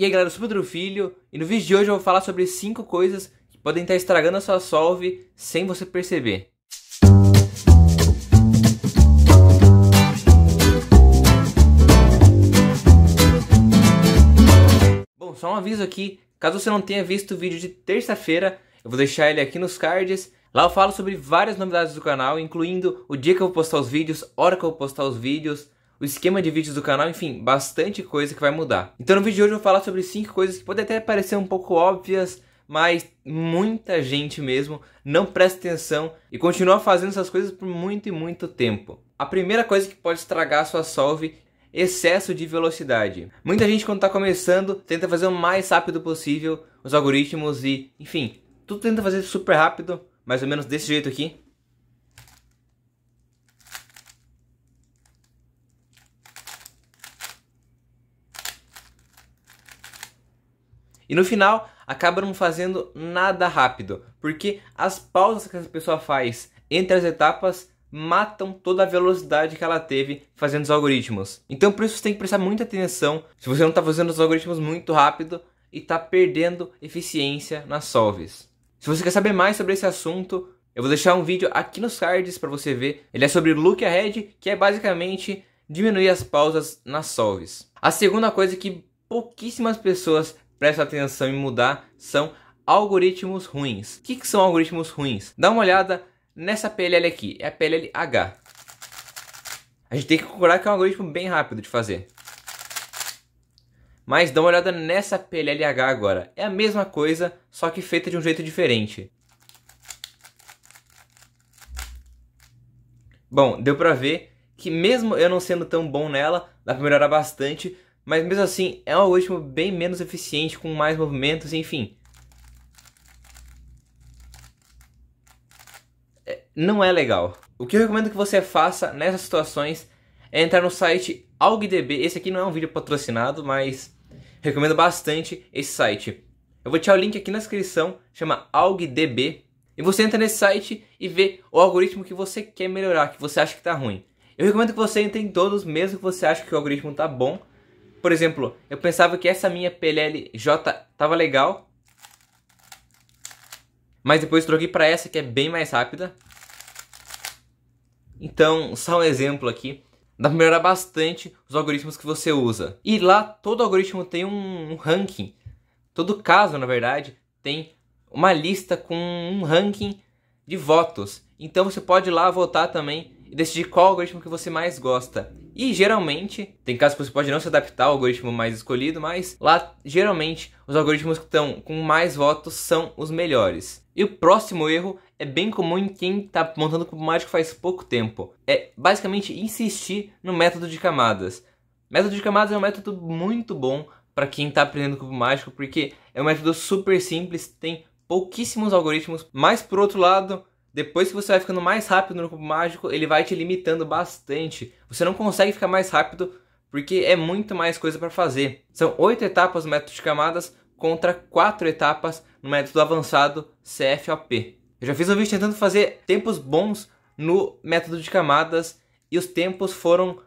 E aí galera, eu sou o Pedro Filho e no vídeo de hoje eu vou falar sobre 5 coisas que podem estar estragando a sua solve sem você perceber. Bom, só um aviso aqui, caso você não tenha visto o vídeo de terça-feira, eu vou deixar ele aqui nos cards. Lá eu falo sobre várias novidades do canal, incluindo o dia que eu vou postar os vídeos, hora que eu vou postar os vídeos, o esquema de vídeos do canal, enfim, bastante coisa que vai mudar. Então no vídeo de hoje eu vou falar sobre 5 coisas que podem até parecer um pouco óbvias, mas muita gente mesmo não presta atenção e continua fazendo essas coisas por muito e muito tempo. A primeira coisa que pode estragar a sua solve excesso de velocidade. Muita gente quando está começando tenta fazer o mais rápido possível os algoritmos e, enfim, tudo tenta fazer super rápido, mais ou menos desse jeito aqui. E no final, acaba não fazendo nada rápido, porque as pausas que essa pessoa faz entre as etapas matam toda a velocidade que ela teve fazendo os algoritmos. Então por isso você tem que prestar muita atenção se você não está fazendo os algoritmos muito rápido e está perdendo eficiência nas solves. Se você quer saber mais sobre esse assunto, eu vou deixar um vídeo aqui nos cards para você ver. Ele é sobre look ahead, que é basicamente diminuir as pausas nas solves. A segunda coisa que pouquíssimas pessoas presta atenção em mudar são algoritmos ruins. O que, que são algoritmos ruins? Dá uma olhada nessa PLL aqui, é a PLL H. A gente tem que procurar que é um algoritmo bem rápido de fazer. Mas dá uma olhada nessa PLLH agora. É a mesma coisa, só que feita de um jeito diferente. Bom, deu pra ver que mesmo eu não sendo tão bom nela, dá pra melhorar bastante, mas mesmo assim, é um algoritmo bem menos eficiente, com mais movimentos, enfim. É, não é legal. O que eu recomendo que você faça nessas situações é entrar no site AlgDB. Esse aqui não é um vídeo patrocinado, mas recomendo bastante esse site. Eu vou dar o link aqui na descrição, chama AlgDB. E você entra nesse site e vê o algoritmo que você quer melhorar, que você acha que está ruim. Eu recomendo que você entre em todos, mesmo que você ache que o algoritmo está bom, por exemplo, eu pensava que essa minha PLLJ tava legal. Mas depois troquei para essa que é bem mais rápida. Então, só um exemplo aqui. Dá pra melhorar bastante os algoritmos que você usa. E lá, todo algoritmo tem um, um ranking. Todo caso, na verdade, tem uma lista com um ranking de votos. Então você pode ir lá votar também e decidir qual algoritmo que você mais gosta. E geralmente, tem casos que você pode não se adaptar ao algoritmo mais escolhido, mas lá geralmente os algoritmos que estão com mais votos são os melhores. E o próximo erro é bem comum em quem está montando cubo mágico faz pouco tempo. É basicamente insistir no método de camadas. Método de camadas é um método muito bom para quem está aprendendo cubo mágico, porque é um método super simples, tem pouquíssimos algoritmos, mas por outro lado, depois que você vai ficando mais rápido no cubo mágico, ele vai te limitando bastante. Você não consegue ficar mais rápido porque é muito mais coisa para fazer. São oito etapas no método de camadas contra quatro etapas no método avançado CFOP. Eu já fiz um vídeo tentando fazer tempos bons no método de camadas e os tempos foram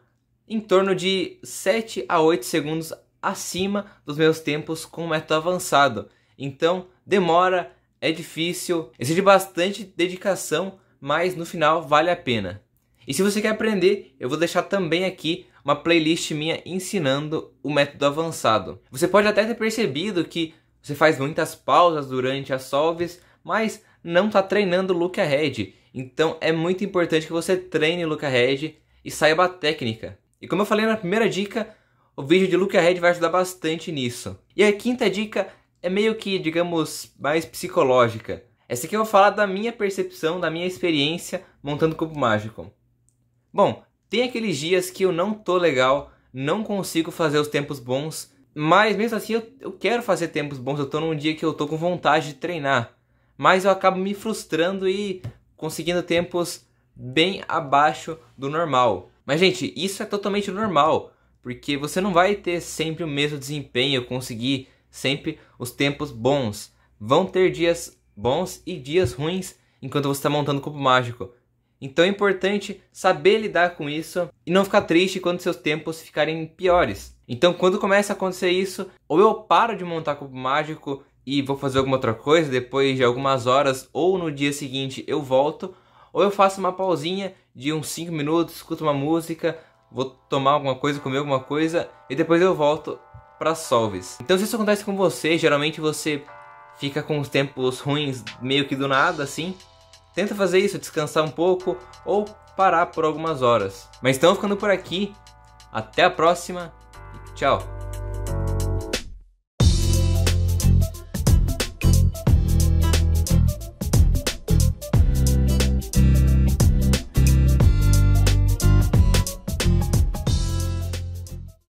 em torno de 7 a 8 segundos acima dos meus tempos com o método avançado. Então, demora é difícil, exige bastante dedicação, mas no final vale a pena. E se você quer aprender, eu vou deixar também aqui uma playlist minha ensinando o método avançado. Você pode até ter percebido que você faz muitas pausas durante as solves, mas não está treinando look ahead. Então é muito importante que você treine look ahead e saiba a técnica. E como eu falei na primeira dica, o vídeo de look ahead vai ajudar bastante nisso. E a quinta dica é meio que, digamos, mais psicológica. Essa aqui eu vou falar da minha percepção, da minha experiência montando cubo mágico. Bom, tem aqueles dias que eu não tô legal, não consigo fazer os tempos bons, mas mesmo assim eu, eu quero fazer tempos bons, eu tô num dia que eu tô com vontade de treinar. Mas eu acabo me frustrando e conseguindo tempos bem abaixo do normal. Mas gente, isso é totalmente normal, porque você não vai ter sempre o mesmo desempenho, conseguir sempre os tempos bons. Vão ter dias bons e dias ruins enquanto você está montando o cubo mágico. Então é importante saber lidar com isso e não ficar triste quando seus tempos ficarem piores. Então, quando começa a acontecer isso, ou eu paro de montar cubo mágico e vou fazer alguma outra coisa depois de algumas horas, ou no dia seguinte eu volto, ou eu faço uma pausinha de uns 5 minutos, escuto uma música, vou tomar alguma coisa, comer alguma coisa e depois eu volto para solves. Então se isso acontece com você, geralmente você fica com os tempos ruins meio que do nada assim. Tenta fazer isso, descansar um pouco ou parar por algumas horas. Mas então ficando por aqui. Até a próxima. Tchau.